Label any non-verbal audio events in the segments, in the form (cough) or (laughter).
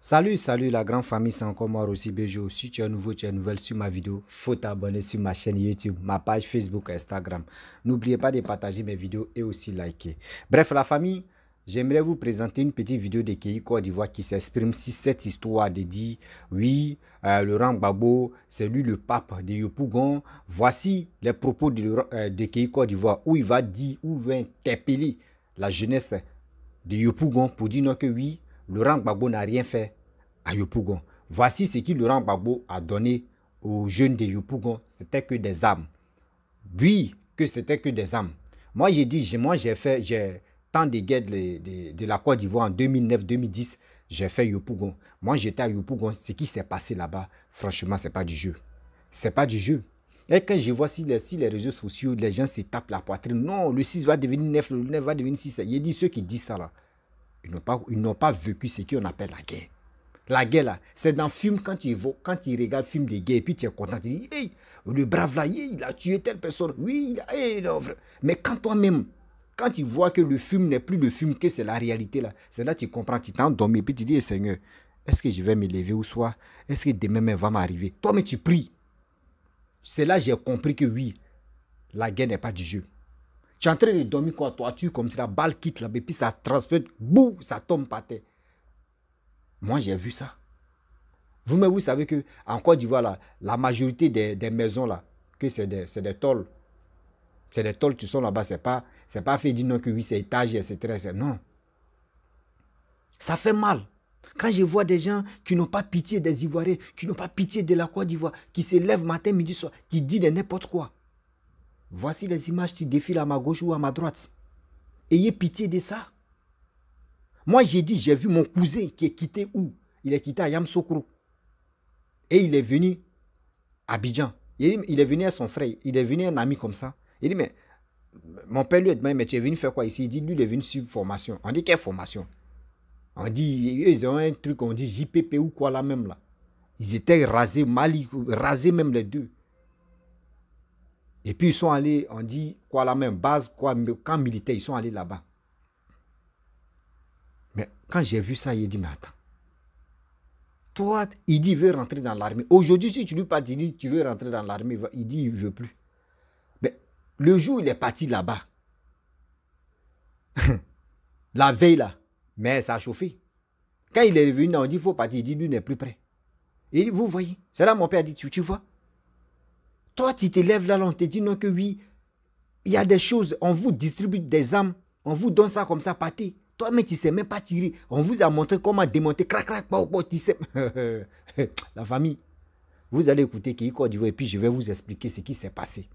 Salut, salut la grande famille, c'est encore moi aussi Bejo. Si tu es nouveau, tu es nouvelle sur ma vidéo, faut t'abonner sur ma chaîne YouTube, ma page Facebook, Instagram. N'oubliez pas de partager mes vidéos et aussi liker. Bref, la famille, j'aimerais vous présenter une petite vidéo de Kéi Côte d'Ivoire qui s'exprime si cette histoire de dit, oui, euh, Laurent Babo, c'est lui le pape de Yopougon. Voici les propos de, euh, de Côte d'Ivoire où il va dire, où il va interpeller la jeunesse de Yopougon pour dire non que oui, Laurent Gbagbo n'a rien fait à Yopougon. Voici ce que Laurent Gbagbo a donné aux jeunes de Yopougon. C'était que des armes. Oui, que c'était que des armes. Moi, j'ai dit, moi, j'ai fait, j'ai tant de guerres de, la Côte d'Ivoire en 2009-2010. J'ai fait Yopougon. Moi, j'étais à Yopougon. Ce qui s'est passé là-bas, franchement, c'est pas du jeu. C'est pas du jeu. Et quand je vois si les, réseaux sociaux, les gens se tapent la poitrine, non, le 6 va devenir 9, le 9 va devenir 6. Il dit ceux qui disent ça là. Ils n'ont pas, vécu ce qu'on appelle la guerre. La guerre, là, c'est dans le film, quand tu, quand regardes le film de guerre, et puis tu es content, tu dis, hey, le brave là, il a tué telle personne. Oui, il a, Mais quand toi-même, quand tu vois que le film n'est plus le film, que c'est la réalité, là, c'est là que tu comprends, tu t'endormis, puis tu dis, Seigneur, est-ce que je vais me lever ou soir est-ce que demain même va m'arriver Toi, mais tu pries. C'est là que j'ai compris que oui, la guerre n'est pas du jeu. Tu es en train de dormir quoi Toi, tu comme si la balle quitte là, et puis ça transpète, boum, ça tombe par terre. Moi, j'ai vu ça. Vous-même, vous savez que en Côte d'Ivoire, la majorité des, maisons là, que c'est des, c'est des tôles. C'est des tôles qui sont là-bas. C'est pas, c'est pas fait dire non que oui, c'est étage, etc. Non. Ça fait mal. Quand je vois des gens qui n'ont pas pitié des Ivoiriens, qui n'ont pas pitié de la Côte d'Ivoire, qui se lèvent matin, midi, soir, qui disent n'importe quoi. Voici les images qui défilent à ma gauche ou à ma droite. Ayez pitié de ça. Moi, j'ai dit, j'ai vu mon cousin qui est quitté où Il est quitté à Yamsokro. Et il est venu à Abidjan. Il est venu à son frère. Il est venu à un ami comme ça. Il dit, mais mon père lui a demandé, mais tu es venu faire quoi ici Il dit, lui, il est venu suivre formation. On dit, quelle formation On dit, ils ont un truc, on dit JPP ou quoi là même là. Ils étaient rasés, mal rasés même les deux. Et puis ils sont allés, on dit, quoi, la même base, quoi, camp militaire, ils sont allés là-bas. Mais quand j'ai vu ça, il dit, mais attends. Toi, il dit, il veut rentrer dans l'armée. Aujourd'hui, si tu lui parles, il dit, tu veux rentrer dans l'armée, il dit, il ne veut plus. Mais le jour où il est parti là-bas, (laughs) la veille là, mais ça a chauffé. Quand il est revenu, on dit, il faut partir, il dit, lui n'est plus prêt. Et vous voyez, c'est là mon père dit, tu, tu vois, toi, tu te lèves là, on te dit non que oui, il y a des choses, on vous distribue des âmes, on vous donne ça comme ça, pâté. Toi, mais tu ne sais même pas tirer. On vous a montré comment démonter, crac, crac, pao, pao, tu sais. (laughs) la famille, vous allez écouter Kéiko Divo et puis je vais vous expliquer ce qui s'est passé.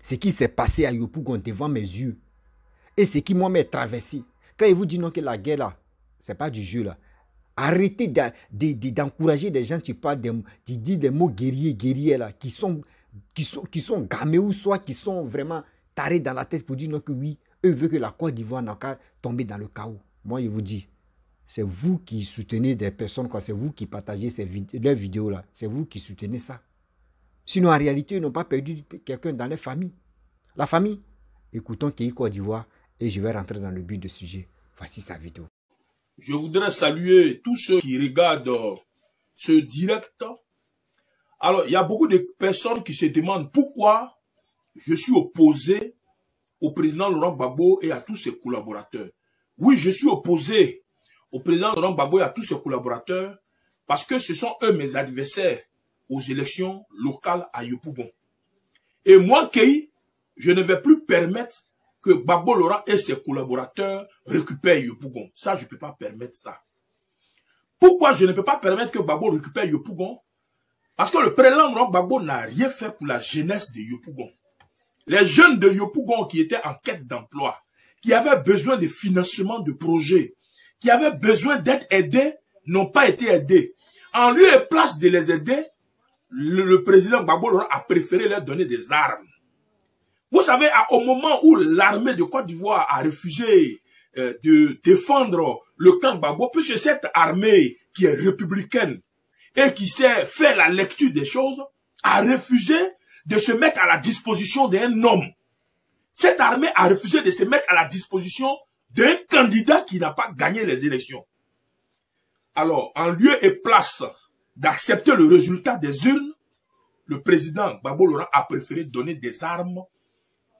Ce qui s'est passé à Yopougon devant mes yeux. Et ce qui, moi, m'est traversé. Quand il vous dit non que la guerre, là, n'est pas du jeu, là. Arrêtez d'encourager des gens, tu parles, des, tu des mots guerriers, guerriers, là, qui sont qui sont, qui sont gamés ou soit qui sont vraiment tarés dans la tête pour dire non que oui, eux veulent que la Côte d'Ivoire n'a qu'à tomber dans le chaos. Moi, je vous dis, c'est vous qui soutenez des personnes, c'est vous qui partagez ces leurs vidéos-là, c'est vous qui soutenez ça. Sinon, en réalité, ils n'ont pas perdu quelqu'un dans leur famille. La famille, écoutons Kéi Côte d'Ivoire et je vais rentrer dans le but du sujet. Voici sa vidéo. Je voudrais saluer tous ceux qui regardent ce direct alors, il y a beaucoup de personnes qui se demandent pourquoi je suis opposé au président Laurent Babo et à tous ses collaborateurs. Oui, je suis opposé au président Laurent Babo et à tous ses collaborateurs parce que ce sont eux mes adversaires aux élections locales à Yopougon. Et moi, Kei, je ne vais plus permettre que Babo Laurent et ses collaborateurs récupèrent Yopougon. Ça, je ne peux pas permettre ça. Pourquoi je ne peux pas permettre que Babo récupère Yopougon parce que le président Babo n'a rien fait pour la jeunesse de Yopougon. Les jeunes de Yopougon qui étaient en quête d'emploi, qui avaient besoin de financement de projets, qui avaient besoin d'être aidés, n'ont pas été aidés. En lieu et place de les aider, le, président Babo a préféré leur donner des armes. Vous savez, au moment où l'armée de Côte d'Ivoire a refusé euh, de défendre le camp Gbagbo, puisque cette armée qui est républicaine, et qui sait faire la lecture des choses, a refusé de se mettre à la disposition d'un homme. Cette armée a refusé de se mettre à la disposition d'un candidat qui n'a pas gagné les élections. Alors, en lieu et place d'accepter le résultat des urnes, le président Babo Laurent a préféré donner des armes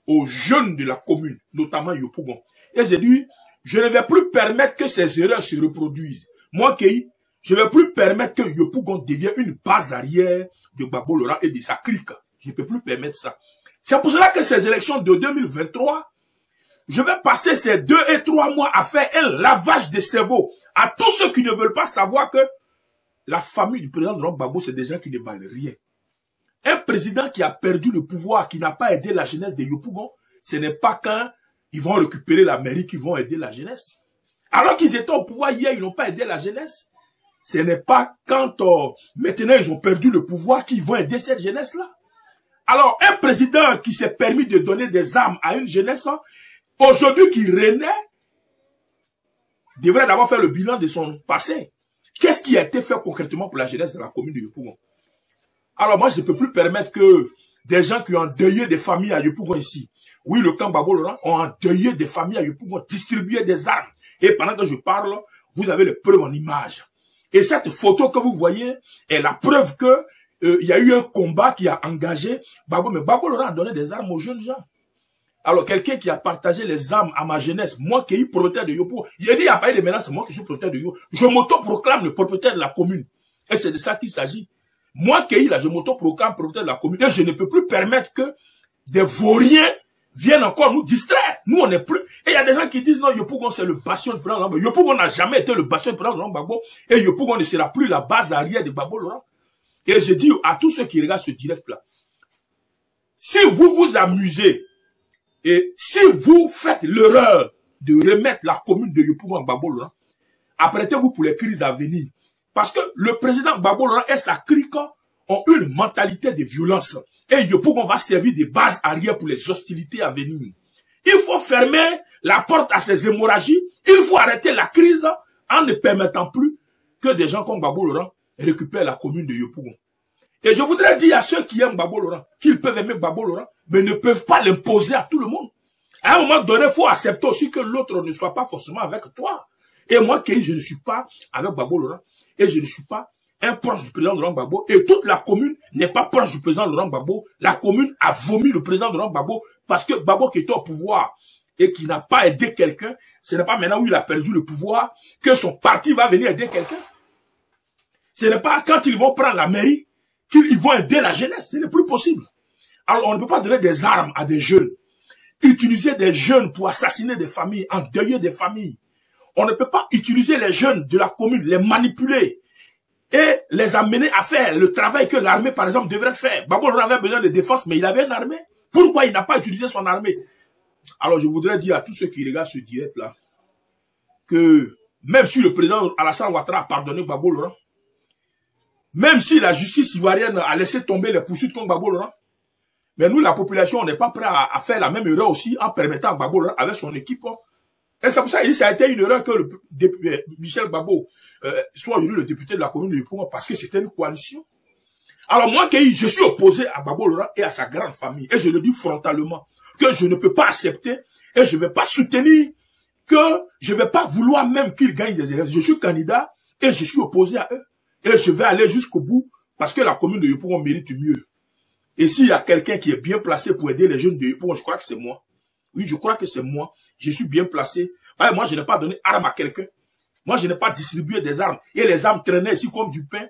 aux jeunes de la commune, notamment Yopougon. Et j'ai dit, je ne vais plus permettre que ces erreurs se reproduisent. Moi, Kei, je ne vais plus permettre que Yopougon devienne une base arrière de Babo Laurent et de sa clique. Je ne peux plus permettre ça. C'est pour cela que ces élections de 2023, je vais passer ces deux et trois mois à faire un lavage de cerveau à tous ceux qui ne veulent pas savoir que la famille du président Laurent Babo, c'est des gens qui ne valent rien. Un président qui a perdu le pouvoir, qui n'a pas aidé la jeunesse de Yopougon, ce n'est pas qu'un « ils vont récupérer la mairie qu'ils vont aider la jeunesse. Alors qu'ils étaient au pouvoir hier, ils n'ont pas aidé la jeunesse. Ce n'est pas quand euh, maintenant ils ont perdu le pouvoir qu'ils vont aider cette jeunesse-là. Alors, un président qui s'est permis de donner des armes à une jeunesse, hein, aujourd'hui qui renaît, devrait d'abord faire le bilan de son passé. Qu'est-ce qui a été fait concrètement pour la jeunesse de la commune de Yopougon Alors moi, je ne peux plus permettre que des gens qui ont endeuillé des familles à Yopougon ici, oui, le camp Babo Laurent, ont endeuillé des familles à Yopougon, distribué des armes. Et pendant que je parle, vous avez les preuves en image. Et cette photo que vous voyez est la preuve que euh, il y a eu un combat qui a engagé Babo. Mais Babo leur a donné des armes aux jeunes gens. Alors, quelqu'un qui a partagé les armes à ma jeunesse, moi qui suis propriétaire de Yopo, a dit, il n'y a pas eu de menaces. moi qui suis propriétaire de Yopo. Je m'autoproclame le propriétaire de la commune. Et c'est de ça qu'il s'agit. Moi qui ai là, je m'autoproclame proclame propriétaire de la commune. Et je ne peux plus permettre que des vauriens viennent encore nous distraire. Nous, on n'est plus. Et il y a des gens qui disent, non, Yopougon, c'est le bastion de Laurent Yopougon n'a jamais été le bastion de Laurent Gbagbo. Et Yopougon ne sera plus la base arrière de Babo Laurent. Et je dis à tous ceux qui regardent ce direct-là, si vous vous amusez et si vous faites l'erreur de remettre la commune de Yopougon à Gbagbo Laurent, apprêtez-vous pour les crises à venir. Parce que le président Babo Laurent est sa quand ont une mentalité de violence. Et Yopougon va servir de base arrière pour les hostilités à venir. Il faut fermer la porte à ces hémorragies. Il faut arrêter la crise en ne permettant plus que des gens comme Babo Laurent récupèrent la commune de Yopougon. Et je voudrais dire à ceux qui aiment Babo Laurent, qu'ils peuvent aimer Babo Laurent, mais ne peuvent pas l'imposer à tout le monde. À un moment donné, il faut accepter aussi que l'autre ne soit pas forcément avec toi. Et moi, je ne suis pas avec Babo Laurent, et je ne suis pas un proche du président Laurent Gbagbo et toute la commune n'est pas proche du président Laurent Gbagbo. La commune a vomi le président Laurent Gbagbo parce que Babo qui était au pouvoir et qui n'a pas aidé quelqu'un, ce n'est pas maintenant où il a perdu le pouvoir que son parti va venir aider quelqu'un. Ce n'est pas quand ils vont prendre la mairie qu'ils vont aider la jeunesse. Ce n'est plus possible. Alors on ne peut pas donner des armes à des jeunes. Utiliser des jeunes pour assassiner des familles, endeuiller des familles. On ne peut pas utiliser les jeunes de la commune, les manipuler, et les amener à faire le travail que l'armée, par exemple, devrait faire. Laurent avait besoin de défense, mais il avait une armée. Pourquoi il n'a pas utilisé son armée Alors, je voudrais dire à tous ceux qui regardent ce direct-là, que même si le président Alassane Ouattara a pardonné Babo Laurent, même si la justice ivoirienne a laissé tomber les poursuites contre Babo Laurent, mais nous, la population, on n'est pas prêt à, faire la même erreur aussi en permettant à Laurent, avec son équipe, hein. Et c'est pour ça que ça a été une erreur que le, euh, Michel Babo euh, soit élu le député de la commune de Yopougon, parce que c'était une coalition. Alors moi, je suis opposé à Babo Laurent et à sa grande famille. Et je le dis frontalement que je ne peux pas accepter et je ne vais pas soutenir que je ne vais pas vouloir même qu'il gagne. des élèves. Je suis candidat et je suis opposé à eux. Et je vais aller jusqu'au bout parce que la commune de Yopougon mérite mieux. Et s'il y a quelqu'un qui est bien placé pour aider les jeunes de Yopougon, je crois que c'est moi. Oui, je crois que c'est moi. Je suis bien placé. moi, je n'ai pas donné arme à quelqu'un. Moi, je n'ai pas distribué des armes. Et les armes traînaient ici comme du pain.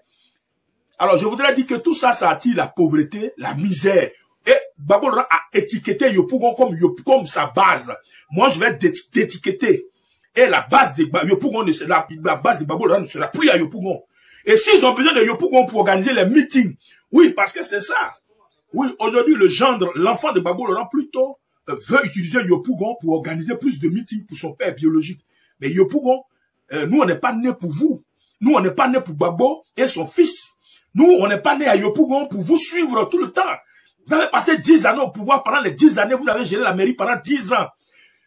Alors, je voudrais dire que tout ça, ça attire la pauvreté, la misère. Et Babolora a étiqueté Yopougon comme, comme sa base. Moi, je vais d'étiqueter. Et la base de Yopougon, base de ne sera plus à Yopougon. Et s'ils ont besoin de Yopougon pour organiser les meetings, oui, parce que c'est ça. Oui, aujourd'hui, le gendre, l'enfant de Babou plutôt, veut utiliser Yopougon pour organiser plus de meetings pour son père biologique. Mais Yopougon, euh, nous, on n'est pas né pour vous. Nous, on n'est pas né pour Babo et son fils. Nous, on n'est pas né à Yopougon pour vous suivre tout le temps. Vous avez passé 10 ans au pouvoir. Pendant les 10 années, vous avez géré la mairie pendant 10 ans.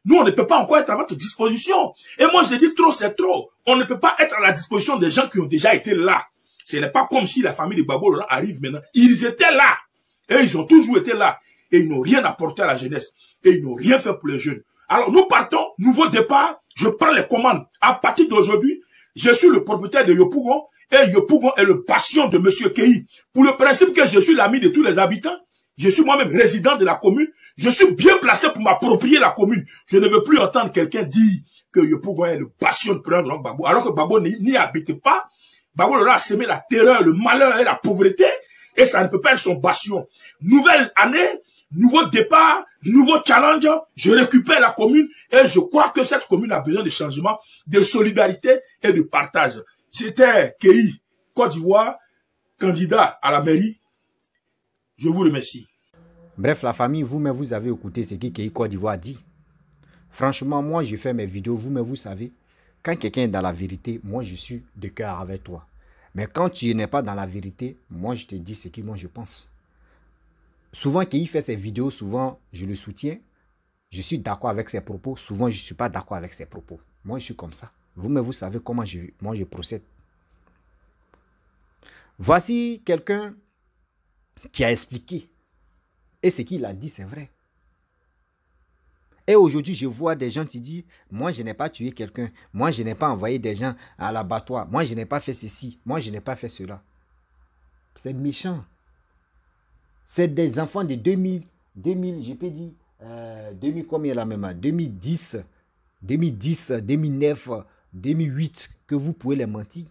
Nous, on ne peut pas encore être à votre disposition. Et moi, je dis trop, c'est trop. On ne peut pas être à la disposition des gens qui ont déjà été là. Ce n'est pas comme si la famille de Babo arrive maintenant. Ils étaient là. Et ils ont toujours été là et ils n'ont rien apporté à la jeunesse. Et ils n'ont rien fait pour les jeunes. Alors nous partons, nouveau départ, je prends les commandes. À partir d'aujourd'hui, je suis le propriétaire de Yopougon et Yopougon est le bastion de Monsieur Kei. Pour le principe que je suis l'ami de tous les habitants, je suis moi-même résident de la commune, je suis bien placé pour m'approprier la commune. Je ne veux plus entendre quelqu'un dire que Yopougon est le bastion de prendre Babou alors que Babou n'y habite pas. Babou leur a semé la terreur, le malheur et la pauvreté, et ça ne peut pas être son passion. Nouvelle année, nouveau départ, nouveau challenge, je récupère la commune et je crois que cette commune a besoin de changement, de solidarité et de partage. C'était Kéhi Côte d'Ivoire, candidat à la mairie. Je vous remercie. Bref, la famille, vous-même, vous avez écouté ce que Kéhi Côte d'Ivoire dit. Franchement, moi, je fais mes vidéos, vous-même, vous savez. Quand quelqu'un est dans la vérité, moi, je suis de cœur avec toi. Mais quand tu n'es pas dans la vérité, moi, je te dis ce que moi, je pense. Souvent, il fait ses vidéos, souvent, je le soutiens. Je suis d'accord avec ses propos. Souvent, je ne suis pas d'accord avec ses propos. Moi, je suis comme ça. Vous, mais vous savez comment je, moi, je procède. Voici quelqu'un qui a expliqué. Et ce qu'il a dit, c'est vrai. Et aujourd'hui, je vois des gens qui disent, moi, je n'ai pas tué quelqu'un. Moi, je n'ai pas envoyé des gens à l'abattoir. Moi, je n'ai pas fait ceci. Moi, je n'ai pas fait cela. C'est méchant. C'est des enfants de 2000, 2000, je peux dire, 2000 combien là même 2010, 2010, 2009, 2008, que vous pouvez les mentir.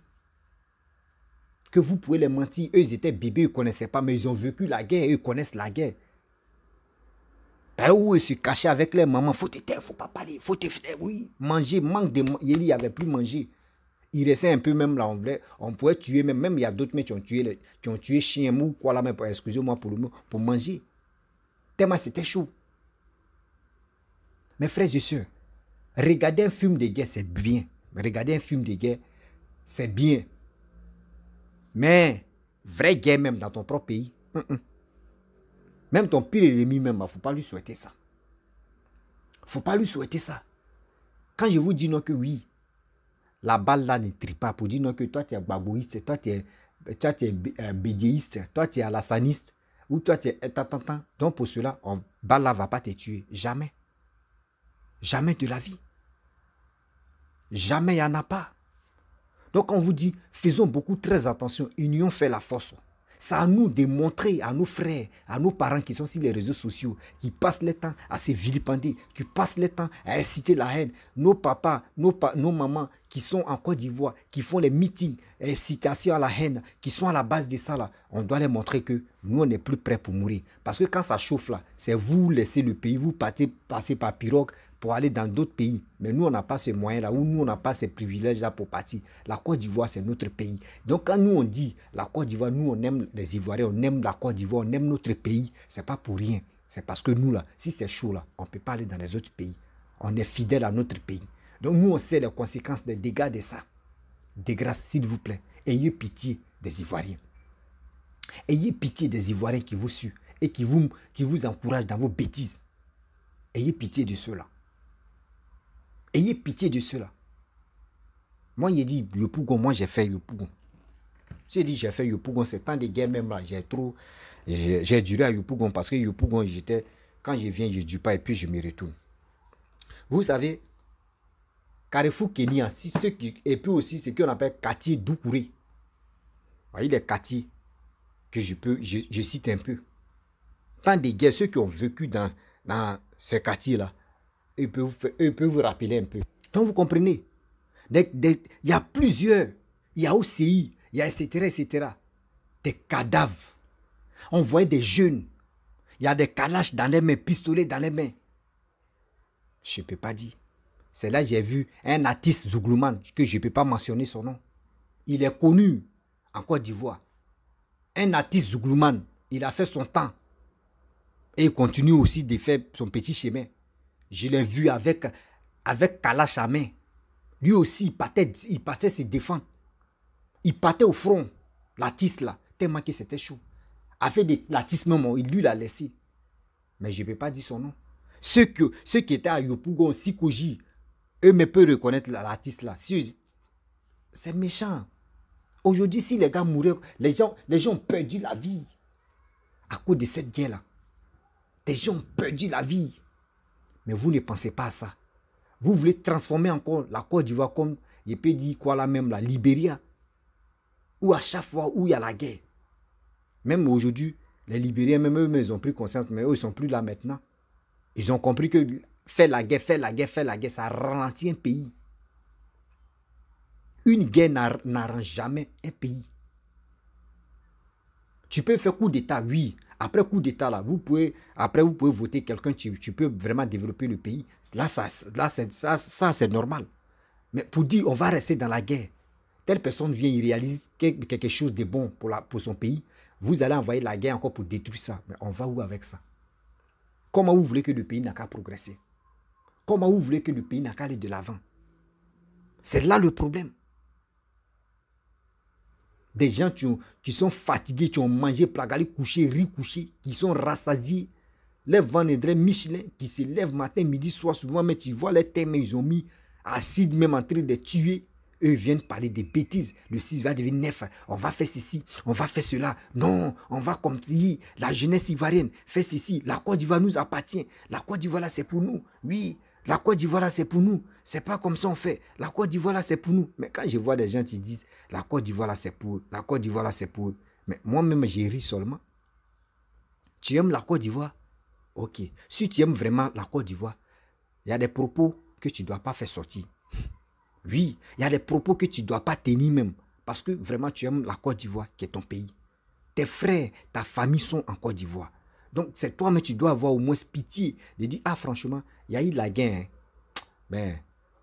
Que vous pouvez les mentir. Eux, étaient bébés, ils ne connaissaient pas, mais ils ont vécu la guerre, ils connaissent la guerre. Ben oui, ils se cachaient avec les maman, Faut te taire, faut pas parler, faut te faire. Oui, manger, manque de. Il n'y avait plus manger il restait un peu même là, on, voulait, on pouvait tuer, même, même il y a d'autres mecs qui ont tué, qui ont tué chien mou, quoi là, mais excusez-moi pour le pour manger. Tellement c'était chaud. Mes frères et sœurs, regarder un film de guerre, c'est bien. Regarder un film de guerre, c'est bien. Mais, vraie guerre même dans ton propre pays, mm, mm. même ton pire ennemi même, il ah, ne faut pas lui souhaiter ça. Il ne faut pas lui souhaiter ça. Quand je vous dis non que oui, la balle là ne trie pas pour dire non que toi tu es babouiste toi tu es, euh, bédéiste, toi tu es alassaniste, ou toi tu es euh, Donc pour cela, on, balle là va pas te tuer. Jamais. Jamais de la vie. Jamais il n'y en a pas. Donc on vous dit, faisons beaucoup très attention. Union fait la force. C'est à nous de montrer à nos frères, à nos parents qui sont sur les réseaux sociaux, qui passent le temps à se vilipender, qui passent le temps à inciter la haine. Nos papas, nos, nos mamans, qui sont en Côte d'Ivoire, qui font les meetings, les citations à la haine, qui sont à la base de ça, on doit les montrer que nous, on n'est plus prêts pour mourir. Parce que quand ça chauffe, là, c'est vous laissez le pays, vous partez, passer par pirogue pour aller dans d'autres pays. Mais nous, on n'a pas ce moyen-là, ou nous, on n'a pas ces privilèges-là pour partir. La Côte d'Ivoire, c'est notre pays. Donc, quand nous, on dit la Côte d'Ivoire, nous, on aime les Ivoiriens, on aime la Côte d'Ivoire, on aime notre pays, c'est pas pour rien. C'est parce que nous, là, si c'est chaud, là, on ne peut pas aller dans les autres pays. On est fidèle à notre pays. Donc nous, on sait les conséquences des dégâts de ça. Des grâces, s'il vous plaît, ayez pitié des Ivoiriens. Ayez pitié des Ivoiriens qui vous suivent et qui vous, qui vous encouragent dans vos bêtises. Ayez pitié de ceux-là. Ayez pitié de cela. Moi, j'ai dit, Yopougon, moi j'ai fait Yopougon. J'ai dit, j'ai fait Yopougon, c'est tant de guerre même là. J'ai trop. J'ai duré à Yopougon parce que Yopougon, j'étais. Quand je viens, je ne dis pas et puis je me retourne. Vous savez, Carrefour Kenya, si ceux qui, et puis aussi ce qu'on appelle quartier Doukouré. Voyez les quartiers que je, peux, je, cite un peu. Tant des guerres, ceux qui ont vécu dans, dans ces quartiers-là, ils peuvent, vous rappeler un peu. Donc vous comprenez, il y a plusieurs, il y a aussi, il y a etc., etc. Des cadavres. On voit des jeunes. Il y a des calaches dans les mains, pistolets dans les mains. Je ne peux pas dire. C'est là que j'ai vu un artiste Zouglouman, que je ne peux pas mentionner son nom. Il est connu en Côte d'Ivoire. Un artiste Zouglouman, il a fait son temps. Et il continue aussi de faire son petit chemin. Je l'ai vu avec, avec Lui aussi, il partait, il partait se défendre. Il partait au front, l'artiste là, tellement que c'était chaud. A fait des l'artiste même, il lui l'a laissé. Mais je ne peux pas dire son nom. Ceux, que, ceux qui étaient à Yopougon, Sikouji eux ne peuvent reconnaître l'artiste là. C'est méchant. Aujourd'hui, si les gars mouraient, les gens, les gens ont perdu la vie à cause de cette guerre-là. Des gens ont perdu la vie. Mais vous ne pensez pas à ça. Vous voulez transformer encore la Côte d'Ivoire comme, je peux dire quoi là même, la Libéria. Ou à chaque fois où il y a la guerre. Même aujourd'hui, les Libériens, même eux, ils ont plus conscience, mais eux, ils ne sont plus là maintenant. Ils ont compris que Fais la guerre, fais la guerre, fais la guerre, ça ralentit un pays. Une guerre n'arrange jamais un pays. Tu peux faire coup d'État, oui. Après coup d'État, là, vous pouvez, après vous pouvez voter quelqu'un, tu, peux vraiment développer le pays. Là, ça, là, ça, c'est normal. Mais pour dire, on va rester dans la guerre. Telle personne vient, il réalise quelque chose de bon pour, la, pour son pays. Vous allez envoyer la guerre encore pour détruire ça. Mais on va où avec ça Comment vous voulez que le pays n'a qu'à progresser Comment vous voulez que le pays n'a qu'à aller de l'avant C'est là le problème. Des gens qui, sont fatigués, qui ont mangé, plagalé, couché, ricouché, qui sont rassasiés. Les vendredi Michelin qui se lèvent matin, midi, soir, souvent, mais tu vois les termes ils ont mis acide, même en train de tuer. Eux viennent parler des bêtises. Le 6 va devenir 9. On va faire ceci, on va faire cela. Non, on va comme la jeunesse ivoirienne, fait ceci. La Côte d'Ivoire nous appartient. La Côte d'Ivoire, là, c'est pour nous. Oui, la Côte d'Ivoire, c'est pour nous. C'est pas comme ça on fait. La Côte d'Ivoire, c'est pour nous. Mais quand je vois des gens qui disent la Côte d'Ivoire, c'est pour eux. La Côte d'Ivoire, c'est pour eux. Mais moi-même, j'ai ri seulement. Tu aimes la Côte d'Ivoire Ok. Si tu aimes vraiment la Côte d'Ivoire, il y a des propos que tu ne dois pas faire sortir. Oui, il y a des propos que tu ne dois pas tenir même. Parce que vraiment, tu aimes la Côte d'Ivoire, qui est ton pays. Tes frères, ta famille sont en Côte d'Ivoire. Donc, c'est toi, mais tu dois avoir au moins pitié de dire, ah, franchement, il y a eu la guerre. Mais hein. ben,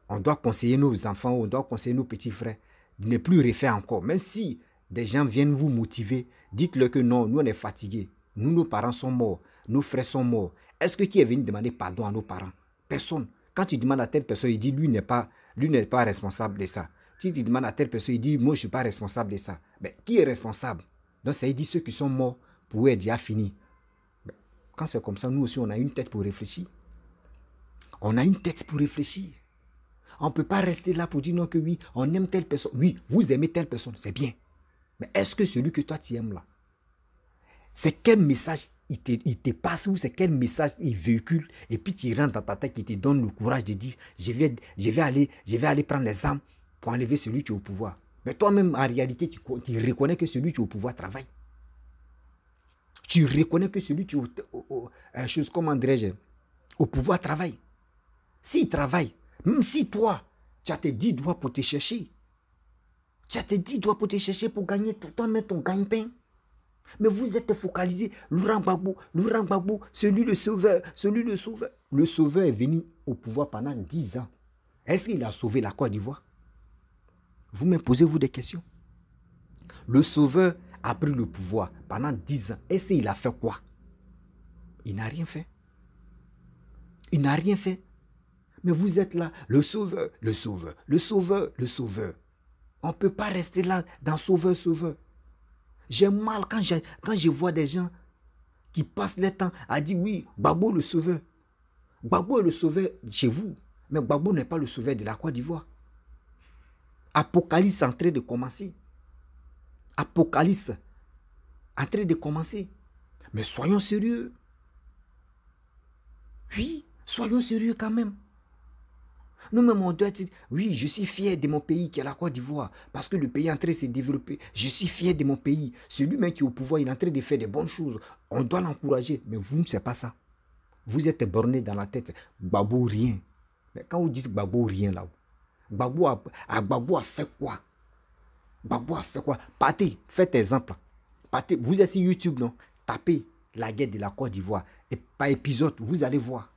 on doit conseiller nos enfants, on doit conseiller nos petits frères ne plus refaire encore. Même si des gens viennent vous motiver, dites-leur que non, nous, on est fatigués. Nous, nos parents sont morts. Nos frères sont morts. Est-ce que qui est venu demander pardon à nos parents Personne. Quand tu demandes à telle personne, il dit, lui n'est pas, lui n'est pas responsable de ça. Si tu demandes à telle personne, il dit, moi, je ne suis pas responsable de ça. Mais ben, qui est responsable Donc, ça, il dit, ceux qui sont morts, pour être déjà fini. Quand c'est comme ça, nous aussi, on a une tête pour réfléchir. On a une tête pour réfléchir. On ne peut pas rester là pour dire non que oui, on aime telle personne. Oui, vous aimez telle personne, c'est bien. Mais est-ce que celui que toi tu aimes là, c'est quel message il te, passe ou c'est quel message il véhicule et puis tu rentres dans ta tête qui te donne le courage de dire je vais, je vais, aller, je vais aller prendre les armes pour enlever celui qui est au pouvoir. Mais toi-même, en réalité, tu, tu reconnais que celui qui est au pouvoir travaille tu reconnais que celui qui au, euh, chose, comment je au pouvoir travaille. S'il travaille, même si toi, tu as tes dix doigts pour te chercher, tu as tes dix doigts pour te chercher pour gagner toi-même ton gagne-pain. Mais vous êtes focalisé, Laurent Babou, Laurent Babou, celui le sauveur, celui le sauveur. Le sauveur est venu au pouvoir pendant dix ans. Est-ce qu'il a sauvé la Côte d'Ivoire Vous me posez-vous des questions. Le sauveur a pris le pouvoir pendant 10 ans. Et s'il a fait quoi Il n'a rien fait. Il n'a rien fait. Mais vous êtes là, le sauveur, le sauveur, le sauveur, le sauveur. On ne peut pas rester là dans sauveur, sauveur. J'ai mal quand je, quand je vois des gens qui passent leur temps à dire oui, Babo le sauveur. Babo est le sauveur chez vous, mais Babo n'est pas le sauveur de la Côte d'Ivoire. Apocalypse est en train de commencer apocalypse en train de commencer. Mais soyons sérieux. Oui, soyons sérieux quand même. Nous-mêmes, on doit dire, oui, je suis fier de mon pays qui est la Côte d'Ivoire, parce que le pays est en train de se développer. Je suis fier de mon pays. Celui-même qui est au pouvoir, il est en train de faire des bonnes choses. On doit l'encourager. Mais vous, ne savez pas ça. Vous êtes borné dans la tête. Babou, rien. Mais quand vous dites Babou, rien là, Babou a, Babou a fait quoi Baboua, fais quoi Partez, faites exemple. vous êtes sur YouTube, non Tapez la guerre de la Côte d'Ivoire. Et par épisode, vous allez voir.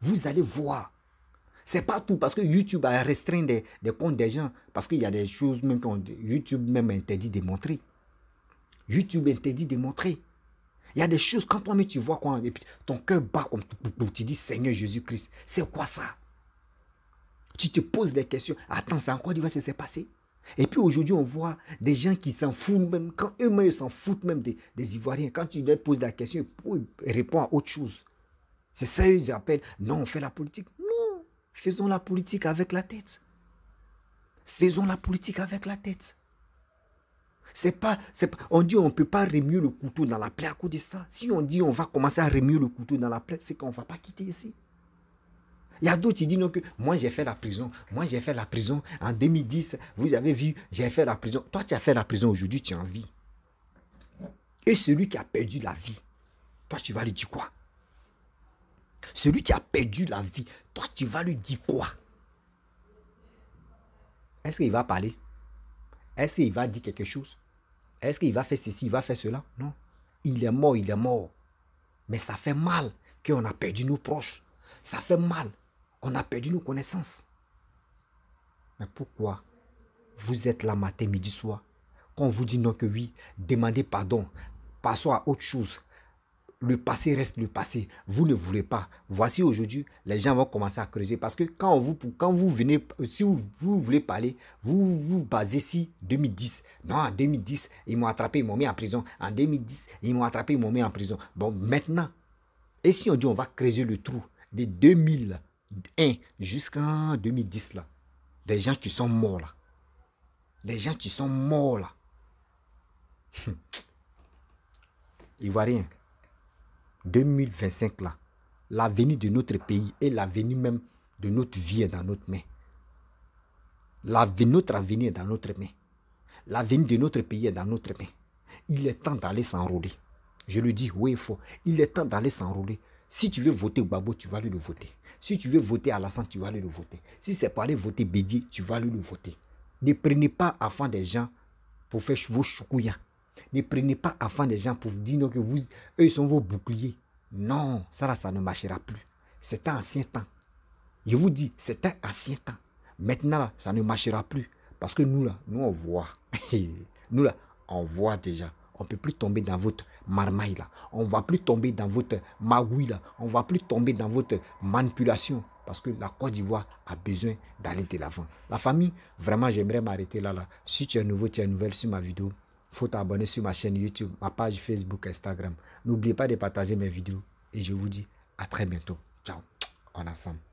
Vous allez voir. C'est pas tout parce que YouTube a restreint des, comptes des gens. Parce qu'il y a des choses même que YouTube même interdit de montrer. YouTube interdit de montrer. Il y a des choses, quand toi-même tu vois quoi, et puis ton cœur bat comme tu dis Seigneur Jésus-Christ, c'est quoi ça Tu te poses des questions. Attends, c'est encore d'Ivoire, ça s'est passé et puis aujourd'hui, on voit des gens qui s'en foutent même, quand eux-mêmes s'en foutent même des, Ivoiriens. Quand tu leur poses la question, ils répondent à autre chose. C'est ça ils appellent, non, on fait la politique. Non, faisons la politique avec la tête. Faisons la politique avec la tête. C'est pas, on dit on ne peut pas remuer le couteau dans la plaie à cause de ça. Si on dit on va commencer à remuer le couteau dans la plaie, c'est qu'on ne va pas quitter ici. Il y a d'autres qui disent que moi j'ai fait la prison, moi j'ai fait la prison en 2010, vous avez vu, j'ai fait la prison. Toi tu as fait la prison aujourd'hui, tu es en vie. Et celui qui a perdu la vie, toi tu vas lui dire quoi Celui qui a perdu la vie, toi tu vas lui dire quoi Est-ce qu'il va parler Est-ce qu'il va dire quelque chose Est-ce qu'il va faire ceci, il va faire cela Non. Il est mort, il est mort. Mais ça fait mal qu'on a perdu nos proches. Ça fait mal on a perdu nos connaissances. Mais pourquoi vous êtes là matin, midi, soir Quand on vous dit non que oui, demandez pardon. Passons à autre chose. Le passé reste le passé. Vous ne voulez pas. Voici aujourd'hui, les gens vont commencer à creuser. Parce que quand vous, quand vous venez, si vous, voulez parler, vous vous basez ici, 2010. Non, en 2010, ils m'ont attrapé, ils m'ont mis en prison. En 2010, ils m'ont attrapé, ils m'ont mis en prison. Bon, maintenant, et si on dit on va creuser le trou des 2000 1 jusqu'en 2010 là, des gens qui sont morts là. Des gens qui sont morts là. Hmm. Ivoirien, 2025 là, l'avenir de notre pays et l'avenir même de notre vie est dans notre main. notre avenir est dans notre main. L'avenir de notre pays est dans notre main. Il est temps d'aller s'enrôler. Je le dis, oui, il faut. Il est temps d'aller s'enrouler. Si tu veux voter au Babo, tu vas aller le voter. Si tu veux voter Alassane, tu vas aller le voter. Si c'est pas aller voter Bédi, tu vas aller le voter. Ne prenez pas avant des gens pour faire vos choukouya. Ne prenez pas avant des gens pour dire que vous, eux sont vos boucliers. Non, ça là, ça ne marchera plus. C'est un ancien temps. Je vous dis, c'est un ancien temps. Maintenant, ça ne marchera plus. Parce que nous, là, nous, on voit. (laughs) nous, là, on voit déjà. On ne peut plus tomber dans votre marmaille là. On ne va plus tomber dans votre magouille là. On ne va plus tomber dans votre manipulation. Parce que la Côte d'Ivoire a besoin d'aller de l'avant. La famille, vraiment, j'aimerais m'arrêter là, là. Si tu es nouveau, tu es nouvelle sur ma vidéo, faut t'abonner sur ma chaîne YouTube, ma page Facebook, Instagram. N'oubliez pas de partager mes vidéos. Et je vous dis à très bientôt. Ciao. On ensemble.